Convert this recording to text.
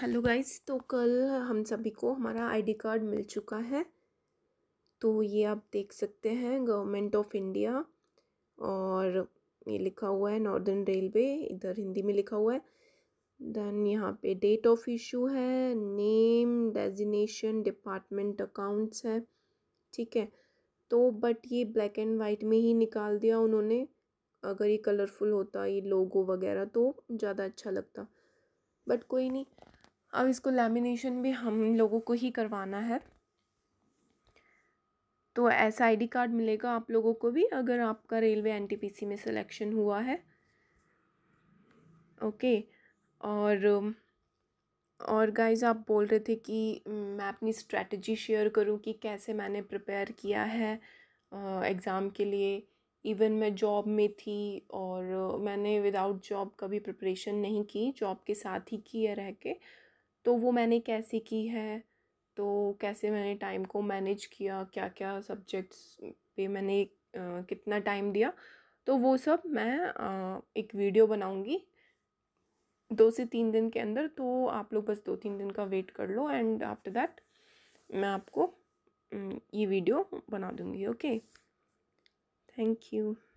hello guys तो कल हम सभी को हमारा आईडी कार्ड मिल चुका है तो ये आप देख सकते हैं गवर्नमेंट ऑफ इंडिया और ये लिखा हुआ है नॉर्दर्न रेलवे इधर हिंदी में लिखा हुआ है देन यहाँ पे डेट ऑफ इशू है नेम डेजिनेशन डिपार्टमेंट अकाउंट्स है ठीक है तो बट ये ब्लैक एंड वाइट में ही निकाल दिया उन्होंने अगर ये कलरफुल होता ये लोगो वगैरह तो ज़्यादा अच्छा लगता बट कोई नहीं अब इसको लैमिनेशन भी हम लोगों को ही करवाना है तो ऐसा आईडी कार्ड मिलेगा आप लोगों को भी अगर आपका रेलवे एनटीपीसी में सिलेक्शन हुआ है ओके और और गाइज आप बोल रहे थे कि मैं अपनी स्ट्रैटेजी शेयर करूं कि कैसे मैंने प्रिपेयर किया है एग्ज़ाम के लिए इवन मैं जॉब में थी और मैंने विदाउट जॉब कभी प्रिपरेशन नहीं की जॉब के साथ ही की है रह के तो वो मैंने कैसे की है तो कैसे मैंने टाइम को मैनेज किया क्या क्या सब्जेक्ट्स पे मैंने कितना टाइम दिया तो वो सब मैं एक वीडियो बनाऊंगी दो से तीन दिन के अंदर तो आप लोग बस दो तीन दिन का वेट कर लो एंड आफ्टर दैट मैं आपको ये वीडियो बना दूंगी ओके थैंक यू